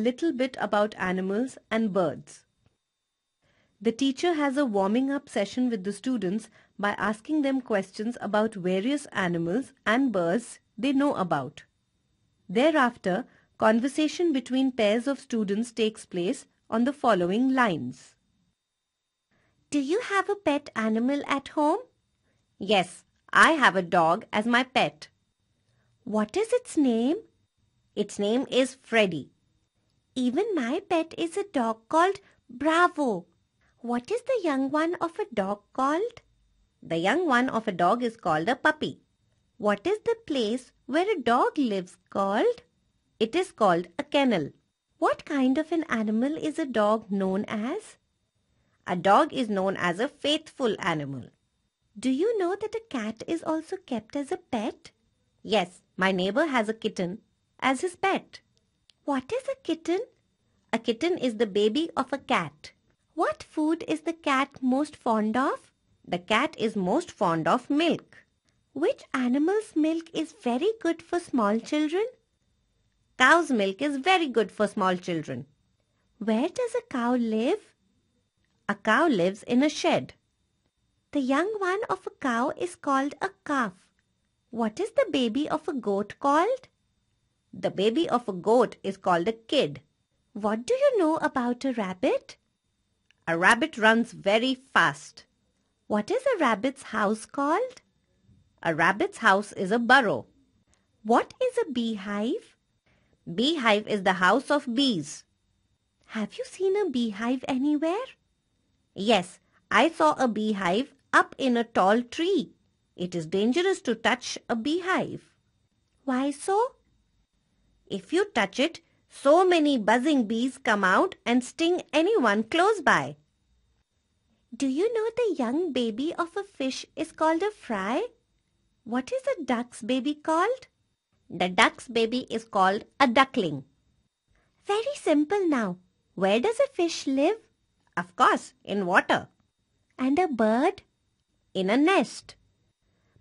little bit about animals and birds. The teacher has a warming up session with the students by asking them questions about various animals and birds they know about. Thereafter, conversation between pairs of students takes place on the following lines. Do you have a pet animal at home? Yes, I have a dog as my pet. What is its name? Its name is Freddy. Even my pet is a dog called Bravo. What is the young one of a dog called? The young one of a dog is called a puppy. What is the place where a dog lives called? It is called a kennel. What kind of an animal is a dog known as? A dog is known as a faithful animal. Do you know that a cat is also kept as a pet? Yes, my neighbor has a kitten as his pet. What is a kitten? A kitten is the baby of a cat. What food is the cat most fond of? The cat is most fond of milk. Which animal's milk is very good for small children? Cow's milk is very good for small children. Where does a cow live? A cow lives in a shed. The young one of a cow is called a calf. What is the baby of a goat called? The baby of a goat is called a kid. What do you know about a rabbit? A rabbit runs very fast. What is a rabbit's house called? A rabbit's house is a burrow. What is a beehive? Beehive is the house of bees. Have you seen a beehive anywhere? Yes, I saw a beehive up in a tall tree. It is dangerous to touch a beehive. Why so? If you touch it, so many buzzing bees come out and sting anyone close by. Do you know the young baby of a fish is called a fry? What is a duck's baby called? The duck's baby is called a duckling. Very simple now. Where does a fish live? Of course, in water. And a bird? In a nest.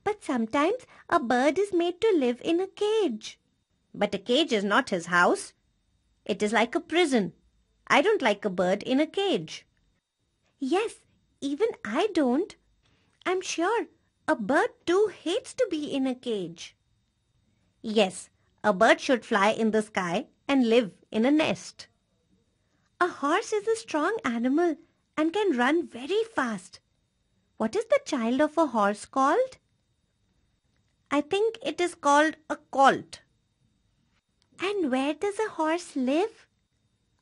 But sometimes a bird is made to live in a cage. But a cage is not his house. It is like a prison. I don't like a bird in a cage. Yes, even I don't. I'm sure a bird too hates to be in a cage. Yes, a bird should fly in the sky and live in a nest. A horse is a strong animal and can run very fast. What is the child of a horse called? I think it is called a colt. And where does a horse live?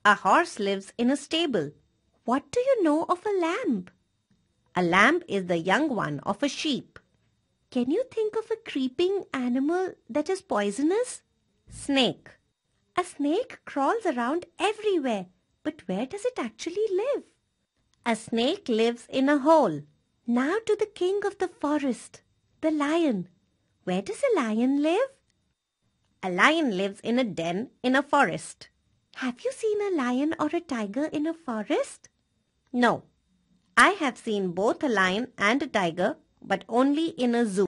A horse lives in a stable. What do you know of a lamb? A lamb is the young one of a sheep. Can you think of a creeping animal that is poisonous? Snake. A snake crawls around everywhere, but where does it actually live? A snake lives in a hole. Now to the king of the forest, the lion. Where does a lion live? A lion lives in a den in a forest. Have you seen a lion or a tiger in a forest? No. I have seen both a lion and a tiger, but only in a zoo.